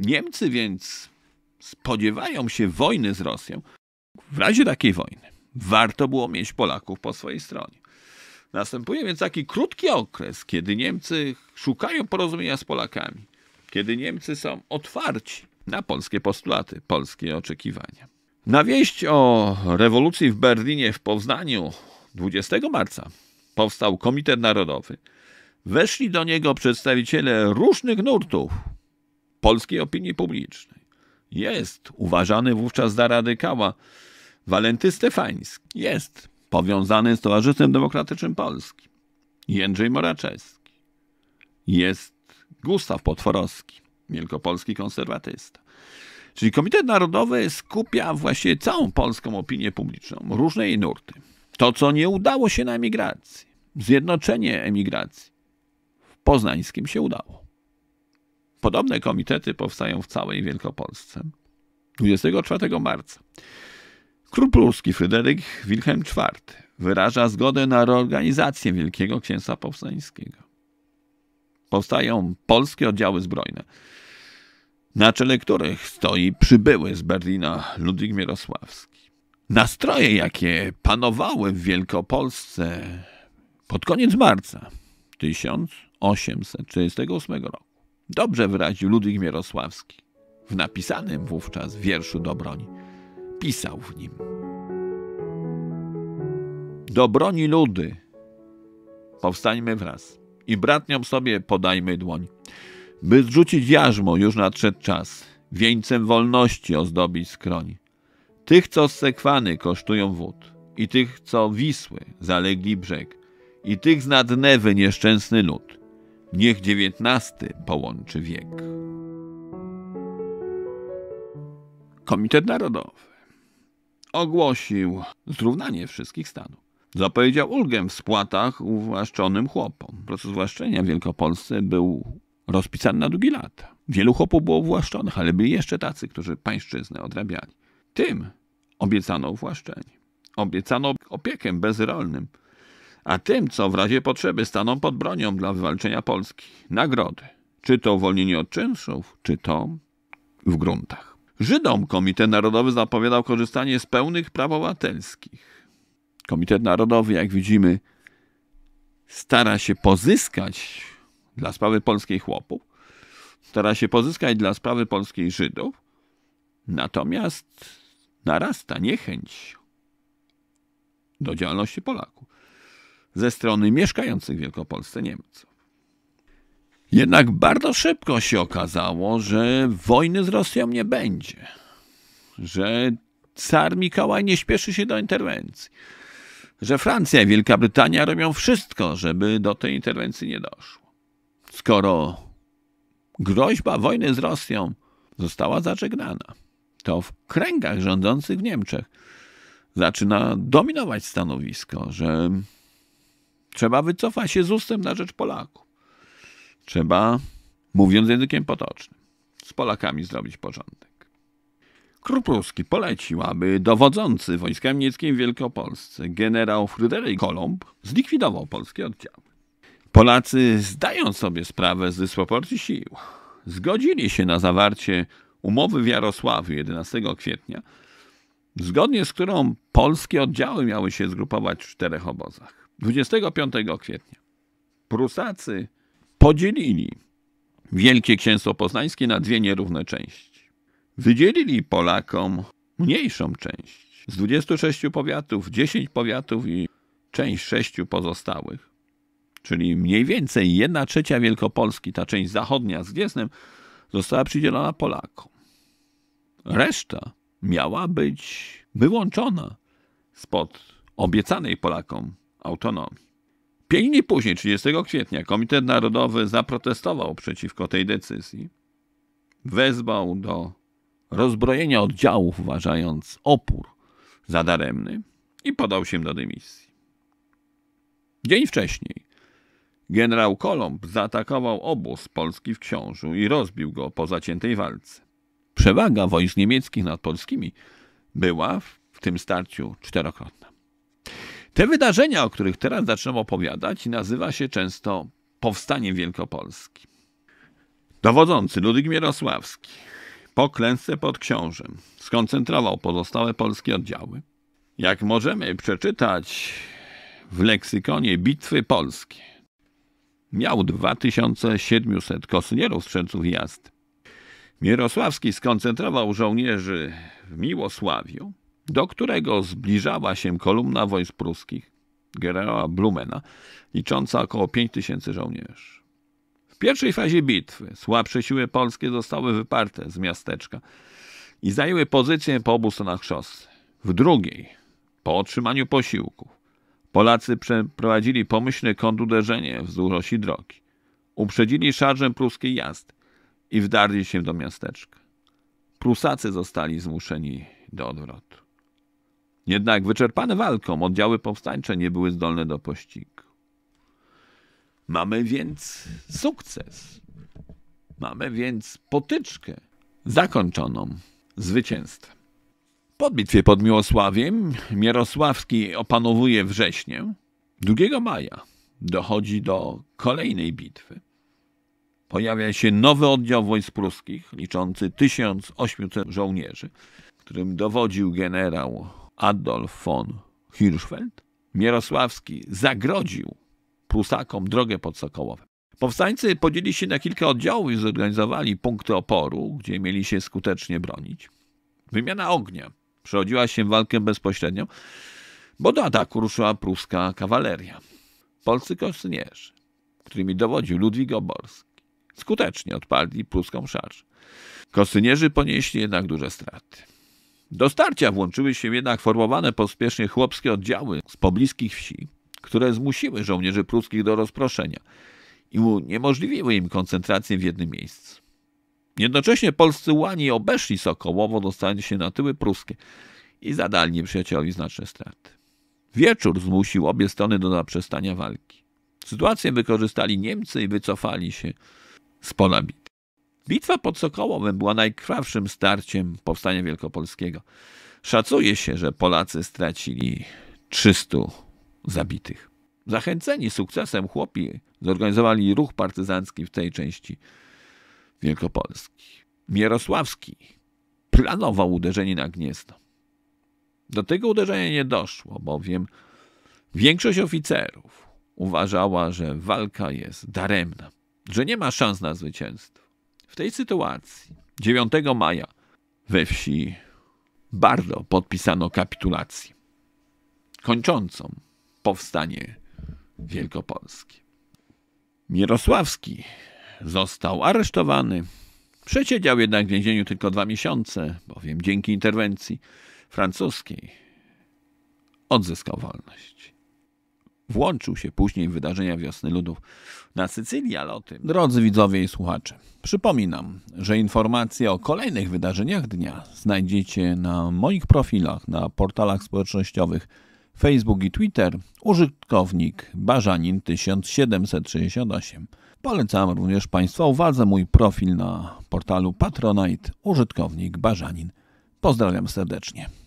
Niemcy więc spodziewają się wojny z Rosją. W razie takiej wojny warto było mieć Polaków po swojej stronie. Następuje więc taki krótki okres, kiedy Niemcy szukają porozumienia z Polakami, kiedy Niemcy są otwarci na polskie postulaty, polskie oczekiwania. Na wieść o rewolucji w Berlinie w Poznaniu 20 marca powstał Komitet Narodowy. Weszli do niego przedstawiciele różnych nurtów polskiej opinii publicznej. Jest uważany wówczas za radykała. Walenty Stefański jest powiązany z Towarzystwem Demokratycznym Polski. Jędrzej Moraczewski jest Gustaw Potworowski, wielkopolski konserwatysta. Czyli Komitet Narodowy skupia właściwie całą polską opinię publiczną, różne jej nurty. To, co nie udało się na emigracji, zjednoczenie emigracji, w Poznańskim się udało. Podobne komitety powstają w całej Wielkopolsce. 24 marca. Król Fryderyk Wilhelm IV wyraża zgodę na reorganizację Wielkiego Księstwa Powstańskiego. Powstają polskie oddziały zbrojne, na czele których stoi przybyły z Berlina Ludwik Mierosławski. Nastroje, jakie panowały w Wielkopolsce pod koniec marca 1838 roku Dobrze wyraził Ludwik Mierosławski w napisanym wówczas wierszu do broni. Pisał w nim. Do broni ludy powstańmy wraz i bratniom sobie podajmy dłoń. By zrzucić jarzmo już nadszedł czas, wieńcem wolności ozdobić skroń. Tych, co z sekwany kosztują wód i tych, co Wisły zalegli brzeg i tych z nad Newy nieszczęsny lud – Niech XIX połączy wiek. Komitet Narodowy ogłosił zrównanie wszystkich stanów. Zapowiedział ulgę w spłatach uwłaszczonym chłopom. Proces uwłaszczenia w Wielkopolsce był rozpisany na długi lata. Wielu chłopów było uwłaszczonych, ale byli jeszcze tacy, którzy pańszczyznę odrabiali. Tym obiecano uwłaszczenie. Obiecano opiekę bezrolnym a tym, co w razie potrzeby staną pod bronią dla wywalczenia Polski. Nagrody. Czy to uwolnienie od czynszów, czy to w gruntach. Żydom Komitet Narodowy zapowiadał korzystanie z pełnych praw obywatelskich. Komitet Narodowy, jak widzimy, stara się pozyskać dla sprawy polskiej chłopów, stara się pozyskać dla sprawy polskiej Żydów, natomiast narasta niechęć do działalności Polaków ze strony mieszkających w Wielkopolsce Niemców. Jednak bardzo szybko się okazało, że wojny z Rosją nie będzie, że car Mikołaj nie śpieszy się do interwencji, że Francja i Wielka Brytania robią wszystko, żeby do tej interwencji nie doszło. Skoro groźba wojny z Rosją została zażegnana, to w kręgach rządzących w Niemczech zaczyna dominować stanowisko, że Trzeba wycofać się z ustem na rzecz Polaków. Trzeba, mówiąc językiem potocznym, z Polakami zrobić porządek. Krupruski polecił, aby dowodzący wojskami niemieckimi w Wielkopolsce generał Fryderyk Kolomb zlikwidował polskie oddziały. Polacy zdają sobie sprawę z dysproporcji sił. Zgodzili się na zawarcie umowy w Jarosławiu 11 kwietnia, zgodnie z którą polskie oddziały miały się zgrupować w czterech obozach. 25 kwietnia Prusacy podzielili Wielkie Księstwo Poznańskie na dwie nierówne części. Wydzielili Polakom mniejszą część. Z 26 powiatów, 10 powiatów i część sześciu pozostałych. Czyli mniej więcej 1 trzecia Wielkopolski, ta część zachodnia z Gnieznem, została przydzielona Polakom. Reszta miała być wyłączona spod obiecanej Polakom autonomii. Pięć dni później, 30 kwietnia, Komitet Narodowy zaprotestował przeciwko tej decyzji. Wezwał do rozbrojenia oddziałów, uważając opór za daremny i podał się do dymisji. Dzień wcześniej generał Kolomb zaatakował obóz Polski w Książu i rozbił go po zaciętej walce. Przewaga wojsk niemieckich nad polskimi była w tym starciu czterokrotna. Te wydarzenia, o których teraz zaczynam opowiadać, nazywa się często Powstaniem Wielkopolski. Dowodzący Ludwik Mierosławski po klęsce pod Książem skoncentrował pozostałe polskie oddziały. Jak możemy przeczytać w leksykonie Bitwy Polskie, miał 2700 kosynierów strzelców jazd. Mierosławski skoncentrował żołnierzy w Miłosławiu, do którego zbliżała się kolumna wojsk pruskich generała Blumena, licząca około 5 tysięcy żołnierzy. W pierwszej fazie bitwy słabsze siły polskie zostały wyparte z miasteczka i zajęły pozycję po obu stronach szosy. W drugiej, po otrzymaniu posiłków, Polacy przeprowadzili pomyślne kontuderzenie wzdłuż osi drogi. Uprzedzili szarżem pruskiej jazdy i wdarli się do miasteczka. Prusacy zostali zmuszeni do odwrotu. Jednak wyczerpane walką oddziały powstańcze nie były zdolne do pościgu. Mamy więc sukces. Mamy więc potyczkę zakończoną zwycięstwem. Po bitwie pod Miłosławiem Mierosławski opanowuje wrześnię. 2 maja dochodzi do kolejnej bitwy. Pojawia się nowy oddział wojsk pruskich, liczący 1800 żołnierzy, którym dowodził generał Adolf von Hirschfeld Mierosławski zagrodził Prusakom drogę pod Sokołowem. Powstańcy podzieli się na kilka oddziałów i zorganizowali punkty oporu, gdzie mieli się skutecznie bronić. Wymiana ognia przechodziła się w walkę bezpośrednią, bo do ataku ruszyła pruska kawaleria. Polscy kosztynierzy, którymi dowodził Ludwik Oborski, skutecznie odparli pruską szarż. Kostynierzy ponieśli jednak duże straty. Do starcia włączyły się jednak formowane pospiesznie chłopskie oddziały z pobliskich wsi, które zmusiły żołnierzy pruskich do rozproszenia i uniemożliwiły im koncentrację w jednym miejscu. Jednocześnie polscy łani obeszli Sokołowo, dostając się na tyły pruskie i zadali nieprzyjacielowi znaczne straty. Wieczór zmusił obie strony do zaprzestania walki. Sytuację wykorzystali Niemcy i wycofali się z pola bitwy. Bitwa pod Sokołowem była najkrwawszym starciem powstania wielkopolskiego. Szacuje się, że Polacy stracili 300 zabitych. Zachęceni sukcesem chłopi zorganizowali ruch partyzancki w tej części Wielkopolski. Mierosławski planował uderzenie na Gniezno. Do tego uderzenia nie doszło, bowiem większość oficerów uważała, że walka jest daremna, że nie ma szans na zwycięstwo. W tej sytuacji 9 maja we wsi Bardo podpisano kapitulację kończącą powstanie wielkopolskie. Mirosławski został aresztowany. Przesiedział jednak w więzieniu tylko dwa miesiące, bowiem dzięki interwencji francuskiej odzyskał wolność. Włączył się później w wydarzenia wiosny ludów na Sycylii, ale o tym. Drodzy widzowie i słuchacze, przypominam, że informacje o kolejnych wydarzeniach dnia znajdziecie na moich profilach na portalach społecznościowych Facebook i Twitter, użytkownik barzanin1768. Polecam również Państwa uwadze mój profil na portalu Patronite, użytkownik barzanin. Pozdrawiam serdecznie.